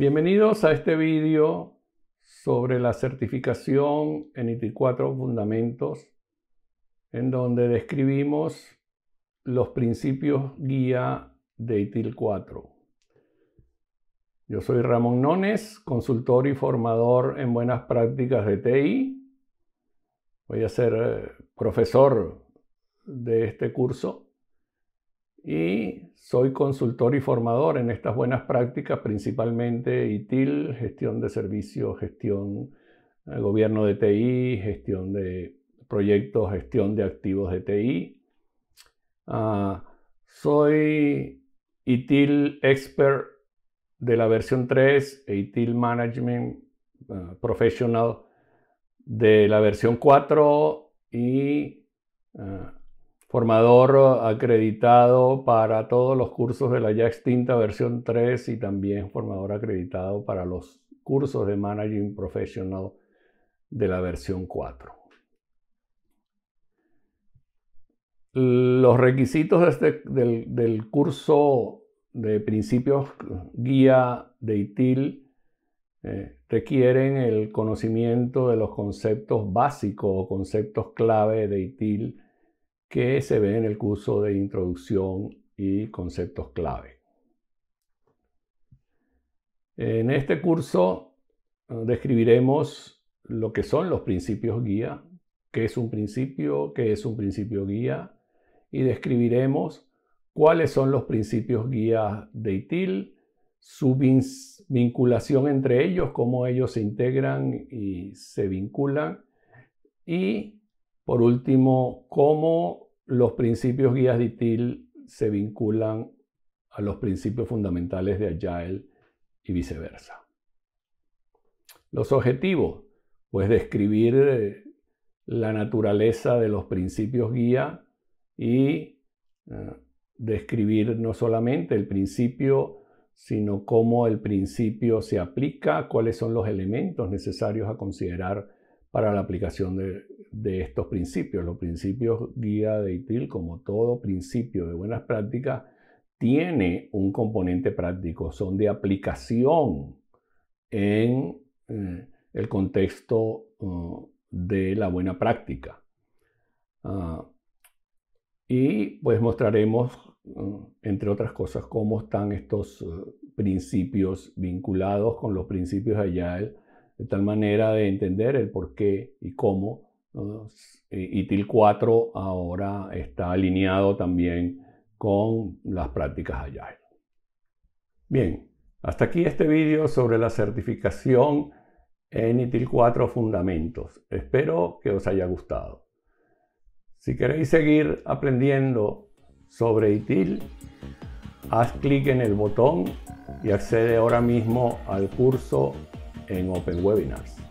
Bienvenidos a este vídeo sobre la certificación en IT4 Fundamentos, en donde describimos los principios guía de ITIL4. Yo soy Ramón Nones, consultor y formador en buenas prácticas de TI. Voy a ser eh, profesor de este curso y soy consultor y formador en estas buenas prácticas, principalmente ITIL, gestión de servicios, gestión de eh, gobierno de TI, gestión de proyectos, gestión de activos de TI. Ah, soy ITIL expert de la versión 3 e ITIL management ah, professional de la versión 4 y ah, formador eh, acreditado para todos los cursos de la ya extinta versión 3 y también formador acreditado para los cursos de Managing Professional de la versión 4. Los requisitos este, del, curso de principios guía de ITIL eh, requieren el conocimiento de los conceptos básicos o conceptos clave de ITIL que se ve en el curso de introducción y conceptos clave. En este curso eh, describiremos lo que son los principios guía, qué es un principio, qué es un principio guía, y describiremos cuáles son los principios guía de ITIL, su vinculación entre ellos, cómo ellos se integran y se vinculan, y por último, cómo los principios guías de TIL se vinculan a los principios fundamentales de Agile y viceversa. Los objetivos, pues describir eh, la naturaleza de los principios guía y eh, describir no solamente el principio, sino cómo el principio se aplica, cuáles son los elementos necesarios a considerar para la aplicación de de estos principios. Los principios guía de ITIL, como todo principio de buenas prácticas, tiene un componente práctico, son de aplicación en eh, el contexto uh, de la buena práctica. Ah, y pues mostraremos, uh, entre otras cosas, cómo están estos uh, principios vinculados con los principios de allá de tal manera de entender el por qué y cómo ITIL 4 ahora está alineado también con las prácticas Agile. Bien, hasta aquí este vídeo sobre la certificación en ITIL 4 Fundamentos. Espero que os haya gustado. Si queréis seguir aprendiendo sobre ITIL, haz clic en el botón y accede ahora mismo al curso en Open Webinars.